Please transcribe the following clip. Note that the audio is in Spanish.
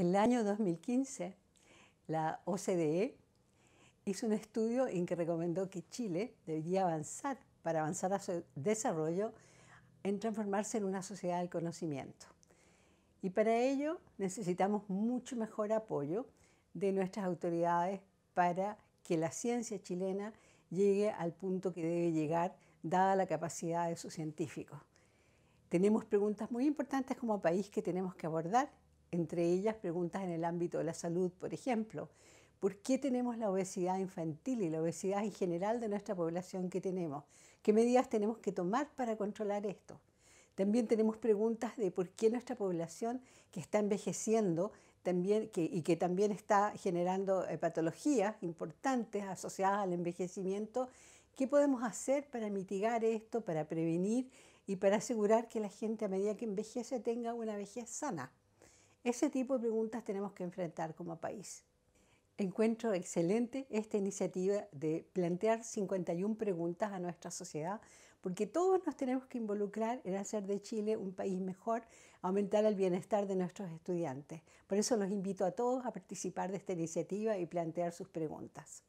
el año 2015, la OCDE hizo un estudio en que recomendó que Chile debería avanzar para avanzar a su desarrollo en transformarse en una sociedad del conocimiento. Y para ello necesitamos mucho mejor apoyo de nuestras autoridades para que la ciencia chilena llegue al punto que debe llegar dada la capacidad de sus científicos. Tenemos preguntas muy importantes como país que tenemos que abordar entre ellas preguntas en el ámbito de la salud, por ejemplo, ¿por qué tenemos la obesidad infantil y la obesidad en general de nuestra población que tenemos? ¿Qué medidas tenemos que tomar para controlar esto? También tenemos preguntas de por qué nuestra población que está envejeciendo también, y que también está generando eh, patologías importantes asociadas al envejecimiento, ¿qué podemos hacer para mitigar esto, para prevenir y para asegurar que la gente a medida que envejece tenga una vejez sana? Ese tipo de preguntas tenemos que enfrentar como país. Encuentro excelente esta iniciativa de plantear 51 preguntas a nuestra sociedad, porque todos nos tenemos que involucrar en hacer de Chile un país mejor, aumentar el bienestar de nuestros estudiantes. Por eso los invito a todos a participar de esta iniciativa y plantear sus preguntas.